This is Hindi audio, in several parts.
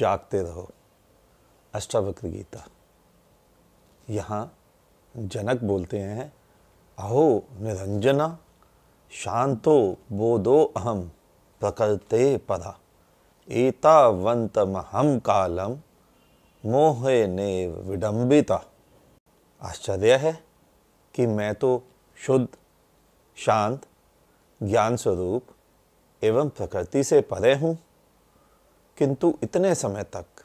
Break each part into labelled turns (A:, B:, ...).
A: जागते रहो अष्टावक्र गीता यहाँ जनक बोलते हैं अहो निरंजना शांतो बोधो अहम प्रकृते पदा महम कालम मोहे ने विडंबिता आश्चर्य है कि मैं तो शुद्ध शांत ज्ञान स्वरूप एवं प्रकृति से परे हूँ किंतु इतने समय तक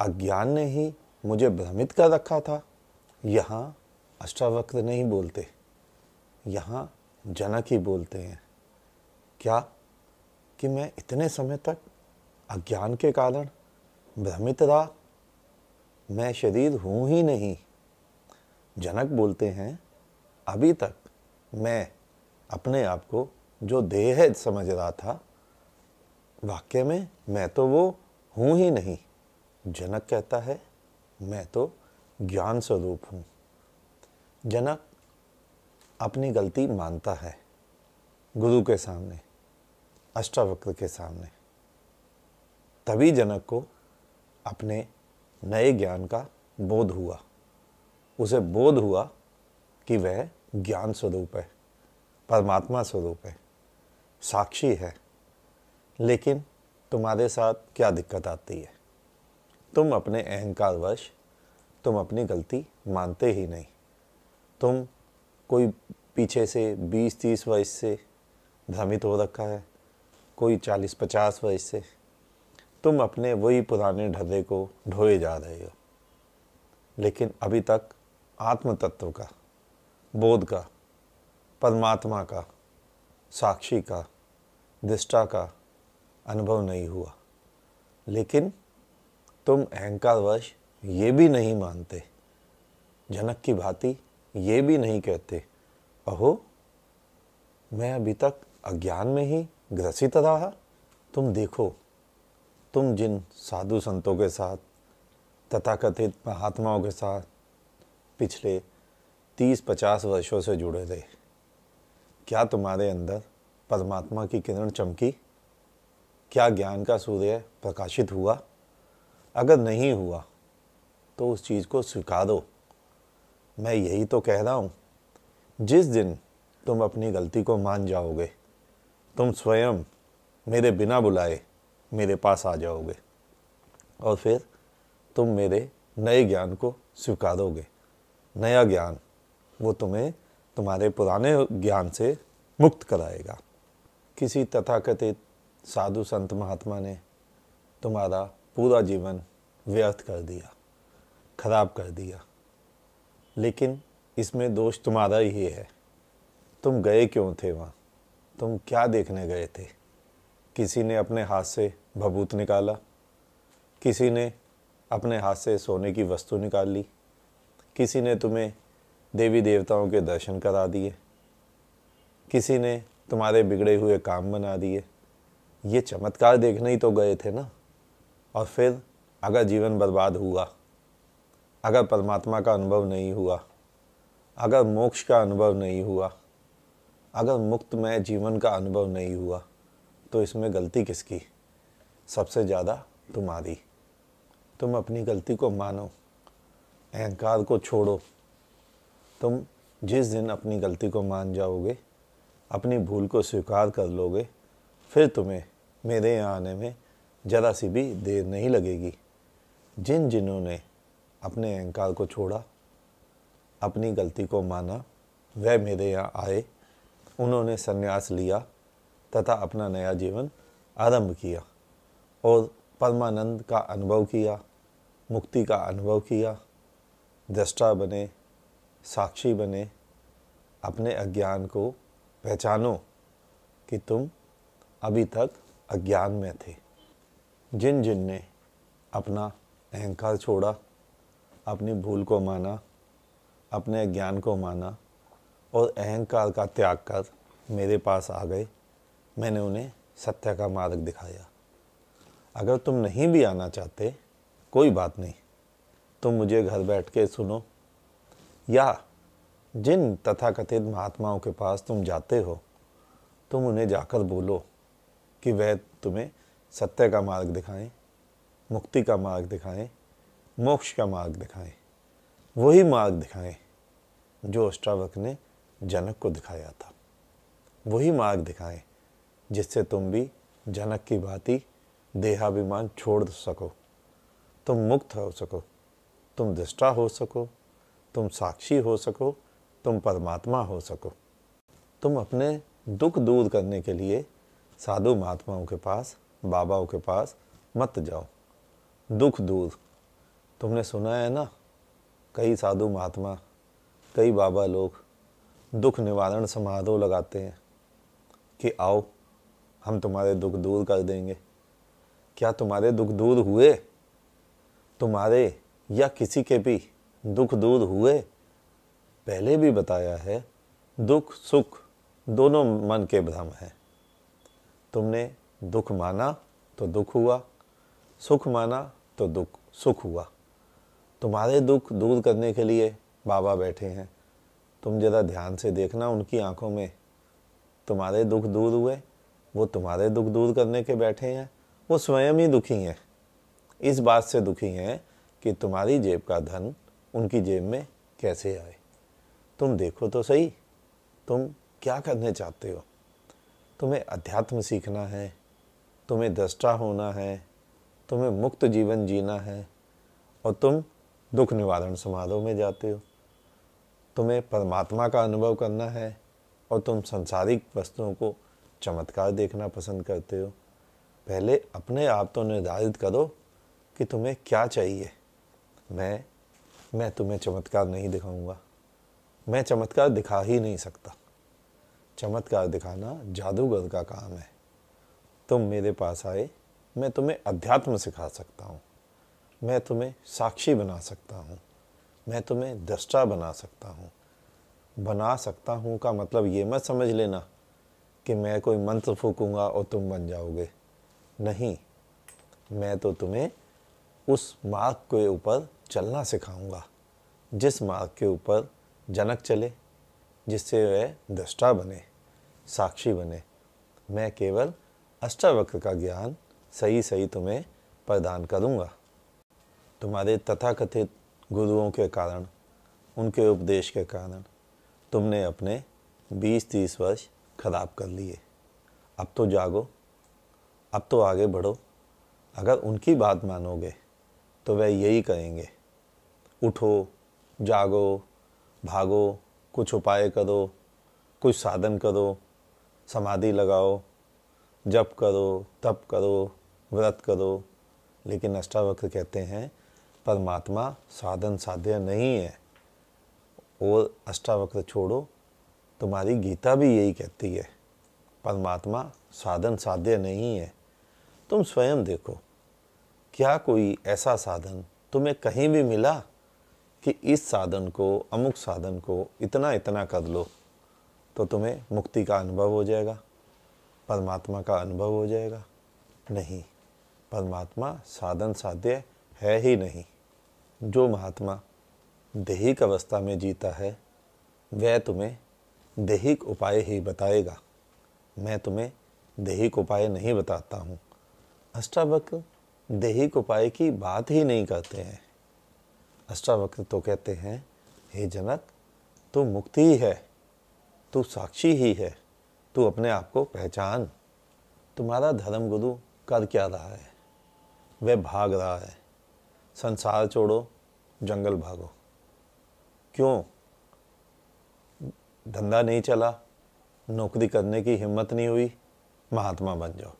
A: अज्ञान ने ही मुझे भ्रमित कर रखा था यहाँ अष्टावक्र नहीं बोलते यहाँ जनक ही बोलते हैं क्या कि मैं इतने समय तक अज्ञान के कारण भ्रमित रहा मैं शरीर हूँ ही नहीं जनक बोलते हैं अभी तक मैं अपने आप को जो देह समझ रहा था वाक्य में मैं तो वो हूँ ही नहीं जनक कहता है मैं तो ज्ञान स्वरूप हूँ जनक अपनी गलती मानता है गुरु के सामने अष्टावक्र के सामने तभी जनक को अपने नए ज्ञान का बोध हुआ उसे बोध हुआ कि वह ज्ञान स्वरूप है परमात्मा स्वरूप है साक्षी है लेकिन तुम्हारे साथ क्या दिक्कत आती है तुम अपने अहंकारवश तुम अपनी गलती मानते ही नहीं तुम कोई पीछे से 20-30 वर्ष से भ्रमित हो रखा है कोई 40-50 वर्ष से तुम अपने वही पुराने ढर्रे को ढोए जा रहे हो लेकिन अभी तक आत्म तत्व का बोध का परमात्मा का साक्षी का दृष्टा का अनुभव नहीं हुआ लेकिन तुम अहंकारवश ये भी नहीं मानते जनक की भांति ये भी नहीं कहते अहो मैं अभी तक अज्ञान में ही ग्रसित रहा तुम देखो तुम जिन साधु संतों के साथ तथाकथित महात्माओं के साथ पिछले तीस पचास वर्षों से जुड़े थे क्या तुम्हारे अंदर परमात्मा की किरण चमकी क्या ज्ञान का सूर्य प्रकाशित हुआ अगर नहीं हुआ तो उस चीज़ को स्वीकारो मैं यही तो कह रहा हूँ जिस दिन तुम अपनी गलती को मान जाओगे तुम स्वयं मेरे बिना बुलाए मेरे पास आ जाओगे और फिर तुम मेरे नए ज्ञान को स्वीकारोगे नया ज्ञान वो तुम्हें तुम्हारे पुराने ज्ञान से मुक्त कराएगा किसी तथाकथित साधु संत महात्मा ने तुम्हारा पूरा जीवन व्यर्थ कर दिया खराब कर दिया लेकिन इसमें दोष तुम्हारा ही है तुम गए क्यों थे वहाँ तुम क्या देखने गए थे किसी ने अपने हाथ से भभूत निकाला किसी ने अपने हाथ से सोने की वस्तु निकाल ली किसी ने तुम्हें देवी देवताओं के दर्शन करा दिए किसी ने तुम्हारे बिगड़े हुए काम बना दिए ये चमत्कार देखने ही तो गए थे ना और फिर अगर जीवन बर्बाद हुआ अगर परमात्मा का अनुभव नहीं हुआ अगर मोक्ष का अनुभव नहीं हुआ अगर मुक्तमय जीवन का अनुभव नहीं हुआ तो इसमें गलती किसकी सबसे ज़्यादा तुम्हारी तुम अपनी गलती को मानो अहंकार को छोड़ो तुम जिस दिन अपनी गलती को मान जाओगे अपनी भूल को स्वीकार कर लोगे फिर तुम्हें मेरे यहाँ आने में ज़रा सी भी देर नहीं लगेगी जिन जिन्होंने अपने अहंकार को छोड़ा अपनी गलती को माना वह मेरे यहाँ आए उन्होंने संन्यास लिया तथा अपना नया जीवन आरंभ किया और परमानंद का अनुभव किया मुक्ति का अनुभव किया दृष्टा बने साक्षी बने अपने अज्ञान को पहचानो कि तुम अभी तक अज्ञान में थे जिन जिन ने अपना अहंकार छोड़ा अपनी भूल को माना अपने ज्ञान को माना और अहंकार का त्याग कर मेरे पास आ गए मैंने उन्हें सत्य का मार्ग दिखाया अगर तुम नहीं भी आना चाहते कोई बात नहीं तुम मुझे घर बैठ के सुनो या जिन तथाकथित महात्माओं के पास तुम जाते हो तुम उन्हें जाकर बोलो कि वह तुम्हें सत्य का मार्ग दिखाएं मुक्ति का मार्ग दिखाएं मोक्ष का मार्ग दिखाएं वही मार्ग दिखाएं जो अष्टावक ने जनक को दिखाया था वही मार्ग दिखाएं जिससे तुम भी जनक की भांति देहाभिमान छोड़ सको तुम मुक्त हो सको तुम दृष्टा हो सको तुम साक्षी हो सको तुम परमात्मा हो सको तुम अपने दुख दूर करने के लिए साधु महात्माओं के पास बाबाओं के पास मत जाओ दुख दूर तुमने सुना है ना कई साधु महात्मा कई बाबा लोग दुख निवारण समारोह लगाते हैं कि आओ हम तुम्हारे दुख दूर कर देंगे क्या तुम्हारे दुख दूर हुए तुम्हारे या किसी के भी दुख दूर हुए पहले भी बताया है दुख सुख दोनों मन के भ्रम हैं तुमने दुख माना तो दुख हुआ सुख माना तो दुख सुख हुआ तुम्हारे दुख दूर करने के लिए बाबा बैठे हैं तुम ज़रा ध्यान से देखना उनकी आंखों में तुम्हारे दुख दूर हुए वो तुम्हारे दुख दूर करने के बैठे हैं वो स्वयं ही दुखी हैं इस बात से दुखी हैं कि तुम्हारी जेब का धन उनकी जेब में कैसे आए तुम देखो तो सही तुम क्या करने चाहते हो तुम्हें अध्यात्म सीखना है तुम्हें दृष्टा होना है तुम्हें मुक्त जीवन जीना है और तुम दुख निवारण समारोह में जाते हो तुम्हें परमात्मा का अनुभव करना है और तुम संसारिक वस्तुओं को चमत्कार देखना पसंद करते हो पहले अपने आप तो निर्धारित करो कि तुम्हें क्या चाहिए मैं मैं तुम्हें चमत्कार नहीं दिखाऊंगा मैं चमत्कार दिखा ही नहीं सकता चमत्कार दिखाना जादूगर का काम है तुम मेरे पास आए मैं तुम्हें अध्यात्म सिखा सकता हूँ मैं तुम्हें साक्षी बना सकता हूँ मैं तुम्हें दृष्टा बना सकता हूँ बना सकता हूँ का मतलब ये मत समझ लेना कि मैं कोई मंत्र फूकूँगा और तुम बन जाओगे नहीं मैं तो तुम्हें उस मार्ग के ऊपर चलना सिखाऊंगा जिस मार्ग के ऊपर जनक चले जिससे वह दृष्टा बने साक्षी बने मैं केवल अष्टावक्र का ज्ञान सही सही तुम्हें प्रदान करूँगा तुम्हारे तथाकथित गुरुओं के कारण उनके उपदेश के कारण तुमने अपने 20-30 वर्ष खराब कर लिए अब तो जागो अब तो आगे बढ़ो अगर उनकी बात मानोगे तो वह यही करेंगे उठो जागो भागो कुछ उपाय करो कुछ साधन करो समाधि लगाओ जप करो तप करो व्रत करो लेकिन अष्टावक्र कहते हैं परमात्मा साधन साध्य नहीं है और अष्टावक्र छोड़ो तुम्हारी गीता भी यही कहती है परमात्मा साधन साध्य नहीं है तुम स्वयं देखो क्या कोई ऐसा साधन तुम्हें कहीं भी मिला कि इस साधन को अमुक साधन को इतना इतना कर लो तो तुम्हें मुक्ति का अनुभव हो जाएगा परमात्मा का अनुभव हो जाएगा नहीं परमात्मा साधन साध्य है ही नहीं जो महात्मा देहिक अवस्था में जीता है वह तुम्हें देहिक उपाय ही बताएगा मैं तुम्हें देहिक उपाय नहीं बताता हूँ अष्टावक्र देहिक उपाय की बात ही नहीं करते हैं अष्टावक्र तो कहते हैं हे जनक तू मुक्ति ही है तू साक्षी ही है तू अपने आप को पहचान तुम्हारा धर्म गुरु कर क्या रहा है वह भाग रहा है संसार छोड़ो जंगल भागो क्यों धंधा नहीं चला नौकरी करने की हिम्मत नहीं हुई महात्मा बन जाओ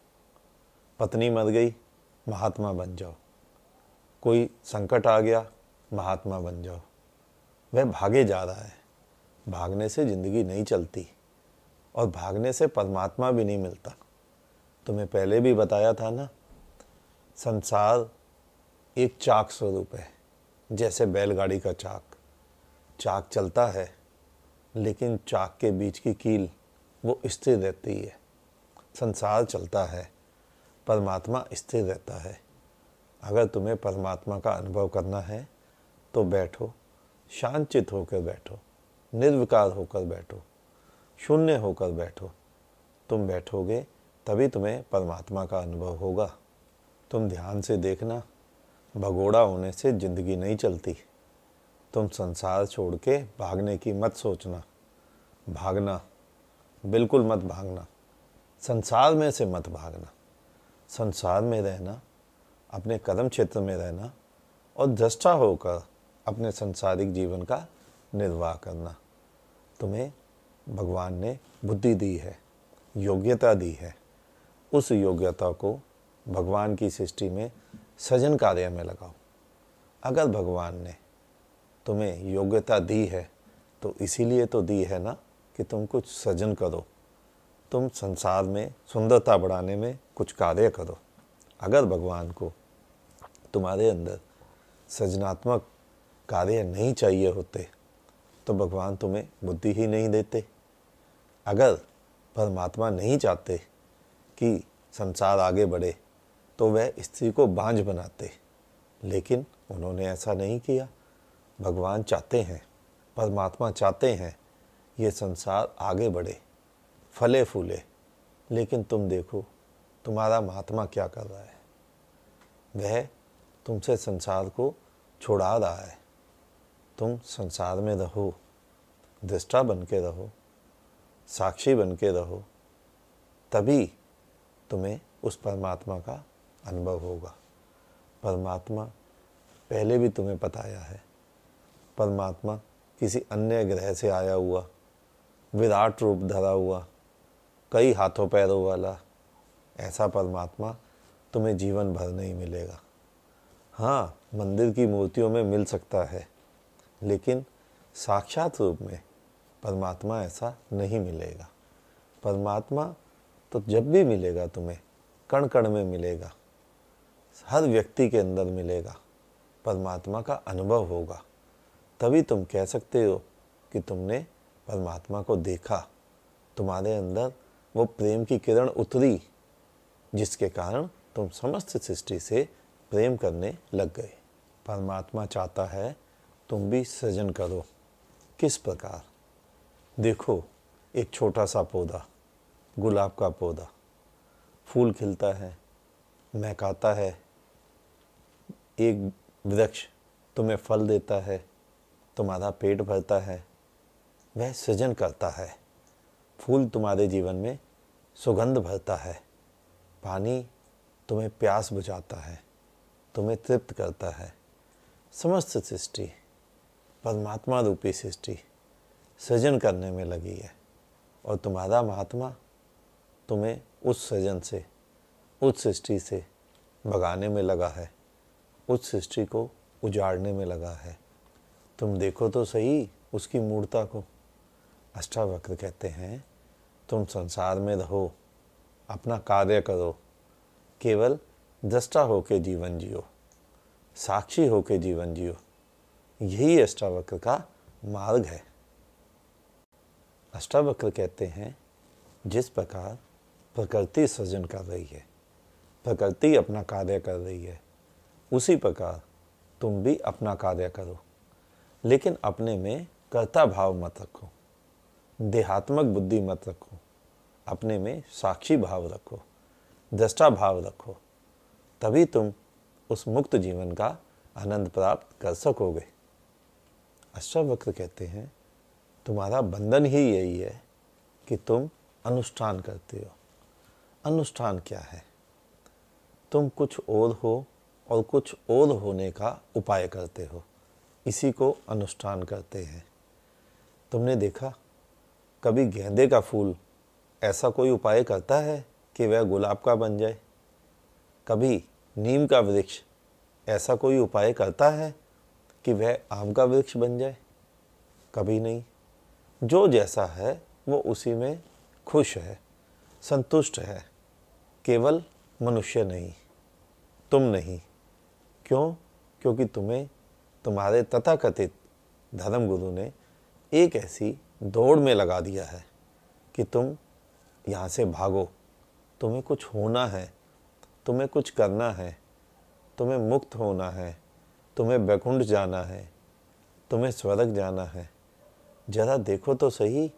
A: पत्नी मर गई महात्मा बन जाओ कोई संकट आ गया महात्मा बन जाओ वह भागे जा रहा है भागने से ज़िंदगी नहीं चलती और भागने से परमात्मा भी नहीं मिलता तुम्हें पहले भी बताया था ना संसार एक चाक स्वरूप है जैसे बैलगाड़ी का चाक चाक चलता है लेकिन चाक के बीच की कील वो स्थिर रहती है संसार चलता है परमात्मा स्थिर रहता है अगर तुम्हें परमात्मा का अनुभव करना है तो बैठो शांतचित होकर बैठो निर्विकार होकर बैठो शून्य होकर बैठो तुम बैठोगे तभी तुम्हें परमात्मा का अनुभव होगा तुम ध्यान से देखना भगोड़ा होने से जिंदगी नहीं चलती तुम संसार छोड़ के भागने की मत सोचना भागना बिल्कुल मत भागना संसार में से मत भागना संसार में रहना अपने कदम क्षेत्र में रहना और दृष्टा होकर अपने संसारिक जीवन का निर्वाह करना तुम्हें भगवान ने बुद्धि दी है योग्यता दी है उस योग्यता को भगवान की सृष्टि में सजन कार्य में लगाओ अगर भगवान ने तुम्हें योग्यता दी है तो इसीलिए तो दी है ना कि तुम कुछ सजन करो तुम संसार में सुंदरता बढ़ाने में कुछ कार्य करो अगर भगवान को तुम्हारे अंदर सृजनात्मक कार्य नहीं चाहिए होते तो भगवान तुम्हें बुद्धि ही नहीं देते अगर परमात्मा नहीं चाहते कि संसार आगे बढ़े तो वह स्त्री को बांझ बनाते लेकिन उन्होंने ऐसा नहीं किया भगवान चाहते हैं परमात्मा चाहते हैं ये संसार आगे बढ़े फले फूले लेकिन तुम देखो तुम्हारा महात्मा क्या कर रहा है वह तुमसे संसार को छुड़ा रहा है तुम संसार में रहो दृष्टा बन के रहो साक्षी बन के रहो तभी तुम्हें उस परमात्मा का अनुभव होगा परमात्मा पहले भी तुम्हें बताया है परमात्मा किसी अन्य ग्रह से आया हुआ विराट रूप धरा हुआ कई हाथों पैरों वाला ऐसा परमात्मा तुम्हें जीवन भर नहीं मिलेगा हाँ मंदिर की मूर्तियों में मिल सकता है लेकिन साक्षात रूप में परमात्मा ऐसा नहीं मिलेगा परमात्मा तो जब भी मिलेगा तुम्हें कण कण में मिलेगा हर व्यक्ति के अंदर मिलेगा परमात्मा का अनुभव होगा तभी तुम कह सकते हो कि तुमने परमात्मा को देखा तुम्हारे अंदर वो प्रेम की किरण उतरी जिसके कारण तुम समस्त सृष्टि से प्रेम करने लग गए परमात्मा चाहता है तुम भी सृजन करो किस प्रकार देखो एक छोटा सा पौधा गुलाब का पौधा फूल खिलता है महकाता है एक वृक्ष तुम्हें फल देता है तुम्हारा पेट भरता है वह सृजन करता है फूल तुम्हारे जीवन में सुगंध भरता है पानी तुम्हें प्यास बुझाता है तुम्हें तृप्त करता है समस्त सृष्टि परमात्मा रूपी सृष्टि सृजन करने में लगी है और तुम्हारा महात्मा तुम्हें उस सृजन से उस सृष्टि से भगाने में लगा है उस सृष्टि को उजाड़ने में लगा है तुम देखो तो सही उसकी मूर्ता को अष्टावक्र कहते हैं तुम संसार में रहो अपना कार्य करो केवल दृष्टा होके जीवन जियो साक्षी होके जीवन जियो यही अष्टावक्र का मार्ग है अष्टावक्र कहते हैं जिस प्रकार प्रकृति सृजन कर रही है प्रकृति अपना कार्य कर रही है उसी प्रकार तुम भी अपना कार्य करो लेकिन अपने में कर्ता भाव मत रखो देहात्मक बुद्धि मत रखो अपने में साक्षी भाव रखो दृष्टा भाव रखो तभी तुम उस मुक्त जीवन का आनंद प्राप्त कर सकोगे अश्वक्त कहते हैं तुम्हारा बंधन ही यही है कि तुम अनुष्ठान करते हो अनुष्ठान क्या है तुम कुछ और हो और कुछ और होने का उपाय करते हो इसी को अनुष्ठान करते हैं तुमने देखा कभी गेंदे का फूल ऐसा कोई उपाय करता है कि वह गुलाब का बन जाए कभी नीम का वृक्ष ऐसा कोई उपाय करता है कि वह आपका वृक्ष बन जाए कभी नहीं जो जैसा है वो उसी में खुश है संतुष्ट है केवल मनुष्य नहीं तुम नहीं क्यों क्योंकि तुम्हें तुम्हारे तथाकथित धर्मगुरु ने एक ऐसी दौड़ में लगा दिया है कि तुम यहाँ से भागो तुम्हें कुछ होना है तुम्हें कुछ करना है तुम्हें मुक्त होना है तुम्हें वैकुंठ जाना है तुम्हें स्वर्ग जाना है ज़रा देखो तो सही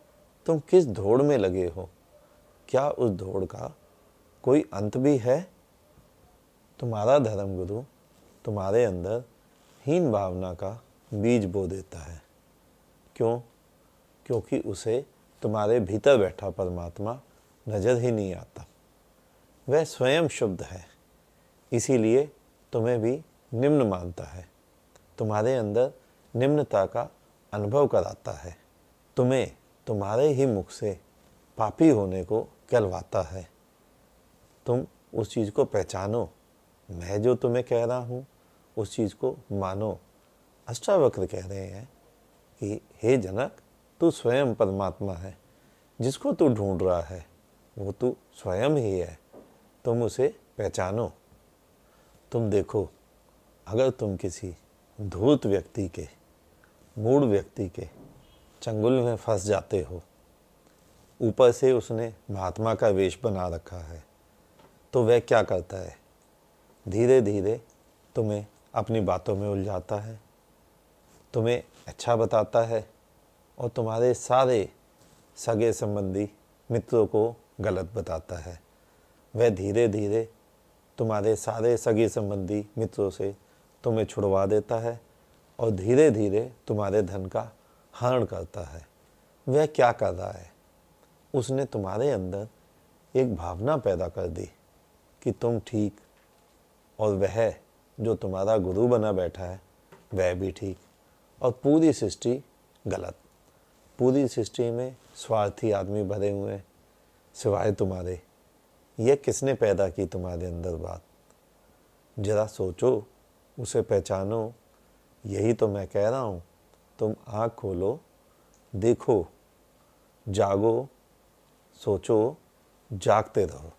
A: तुम किस दौड़ में लगे हो क्या उस दौड़ का कोई अंत भी है तुम्हारा धर्म गुरु तुम्हारे अंदर हीन भावना का बीज बो देता है क्यों क्योंकि उसे तुम्हारे भीतर बैठा परमात्मा नज़र ही नहीं आता वह स्वयं शुद्ध है इसीलिए तुम्हें भी निम्न मानता है तुम्हारे अंदर निम्नता का अनुभव कराता है तुम्हें तुम्हारे ही मुख से पापी होने को कहलवाता है तुम उस चीज़ को पहचानो मैं जो तुम्हें कह रहा हूँ उस चीज़ को मानो अष्टावक्र कह रहे हैं कि हे जनक तू स्वयं परमात्मा है जिसको तू ढूंढ रहा है वो तू स्वयं ही है तुम उसे पहचानो तुम देखो अगर तुम किसी धूत व्यक्ति के मूड व्यक्ति के चंगुल में फंस जाते हो ऊपर से उसने महात्मा का वेश बना रखा है तो वह क्या करता है धीरे धीरे तुम्हें अपनी बातों में उलझाता है तुम्हें अच्छा बताता है और तुम्हारे सारे सगे संबंधी मित्रों को गलत बताता है वह धीरे धीरे तुम्हारे सारे सगे संबंधी मित्रों से तुम्हें छुड़वा देता है और धीरे धीरे तुम्हारे धन का हरण करता है वह क्या कर रहा है उसने तुम्हारे अंदर एक भावना पैदा कर दी कि तुम ठीक और वह जो तुम्हारा गुरु बना बैठा है वह भी ठीक और पूरी सृष्टि गलत पूरी सृष्टि में स्वार्थी आदमी भरे हुए हैं सिवाय तुम्हारे यह किसने पैदा की तुम्हारे अंदर बात ज़रा सोचो उसे पहचानो यही तो मैं कह रहा हूँ तुम आँख खोलो देखो जागो सोचो जागते रहो